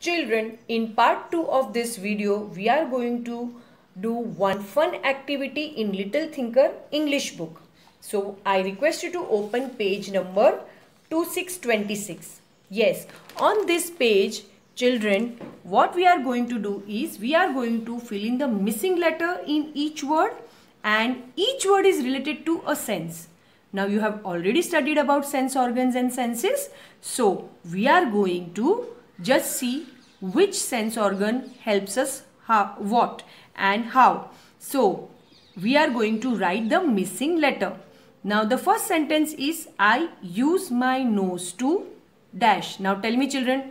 Children, in part 2 of this video, we are going to do one fun activity in Little Thinker English book. So, I request you to open page number 2626. Yes, on this page, children, what we are going to do is, we are going to fill in the missing letter in each word and each word is related to a sense. Now you have already studied about sense organs and senses. So we are going to just see which sense organ helps us how, what and how. So, we are going to write the missing letter. Now, the first sentence is I use my nose to dash. Now, tell me children,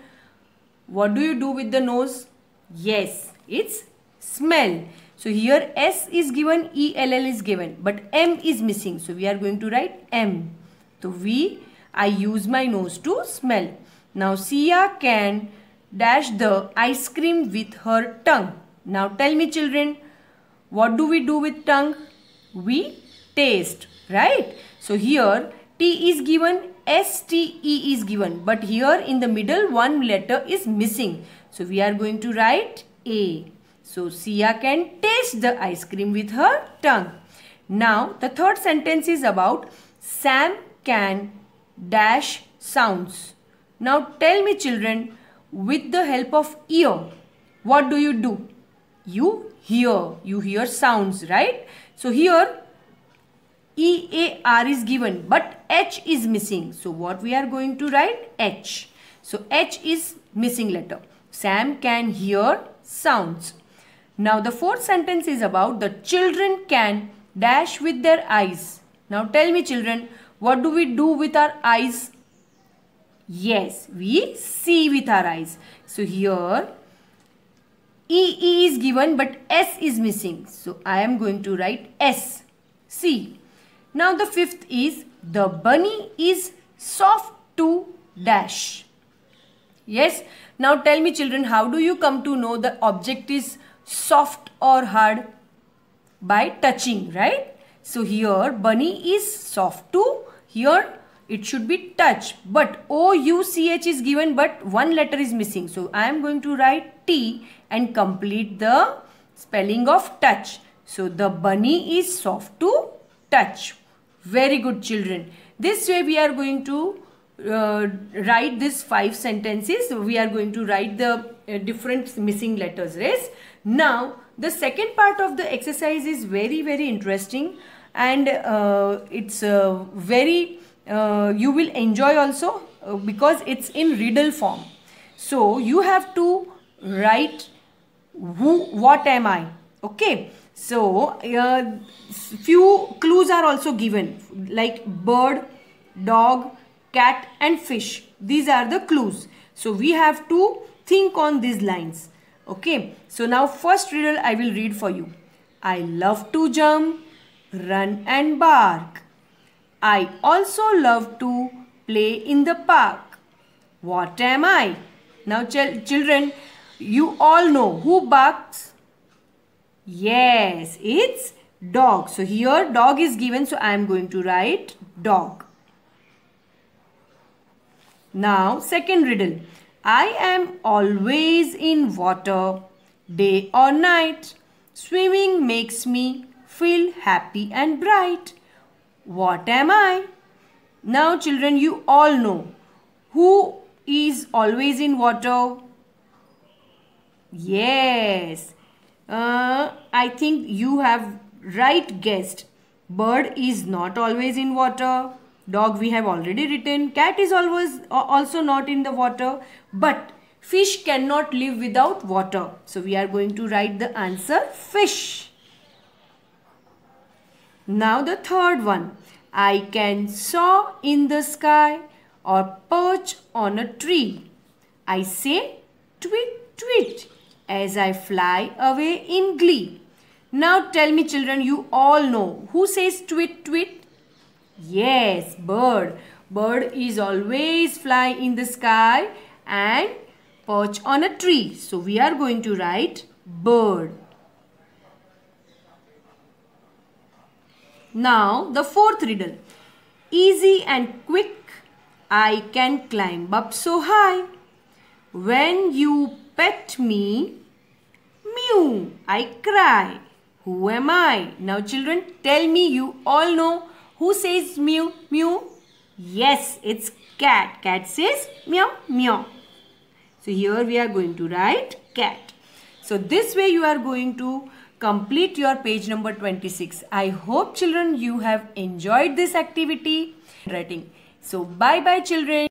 what do you do with the nose? Yes, it's smell. So, here S is given, ELL is given, but M is missing. So, we are going to write M. So, we, I use my nose to smell. Now Sia can dash the ice cream with her tongue. Now tell me children, what do we do with tongue? We taste, right? So here T is given, S-T-E is given. But here in the middle one letter is missing. So we are going to write A. So Sia can taste the ice cream with her tongue. Now the third sentence is about Sam can dash sounds. Now tell me children, with the help of ear, what do you do? You hear, you hear sounds, right? So here EAR is given but H is missing. So what we are going to write? H. So H is missing letter. Sam can hear sounds. Now the fourth sentence is about the children can dash with their eyes. Now tell me children, what do we do with our eyes? Yes, we see with our eyes. So here E, e is given but S is missing. So I am going to write S. C. Now the fifth is the bunny is soft to dash. Yes. Now tell me children how do you come to know the object is soft or hard? By touching right. So here bunny is soft to here it should be touch but O-U-C-H is given but one letter is missing so I am going to write T and complete the spelling of touch so the bunny is soft to touch very good children this way we are going to uh, write these five sentences we are going to write the uh, different missing letters race now the second part of the exercise is very very interesting and uh, it's uh, very uh, you will enjoy also uh, because it's in riddle form. So you have to write who, what am I? Okay. So uh, few clues are also given like bird, dog, cat and fish. These are the clues. So we have to think on these lines. Okay. So now first riddle I will read for you. I love to jump, run and bark. I also love to play in the park. What am I? Now ch children, you all know who barks? Yes, it's dog. So here dog is given so I am going to write dog. Now second riddle. I am always in water day or night. Swimming makes me feel happy and bright. What am I? Now children, you all know. Who is always in water? Yes. Uh, I think you have right guessed. Bird is not always in water. Dog we have already written. Cat is always uh, also not in the water. But fish cannot live without water. So we are going to write the answer fish. Now the third one. I can soar in the sky or perch on a tree. I say tweet tweet as I fly away in glee. Now tell me children, you all know who says tweet tweet? Yes, bird. Bird is always fly in the sky and perch on a tree. So we are going to write bird. Now the fourth riddle. Easy and quick I can climb up so high. When you pet me, mew, I cry. Who am I? Now children, tell me you all know who says mew, mew? Yes, it's cat. Cat says meow, meow. So here we are going to write cat. So this way you are going to complete your page number 26. I hope children you have enjoyed this activity writing. So bye bye children.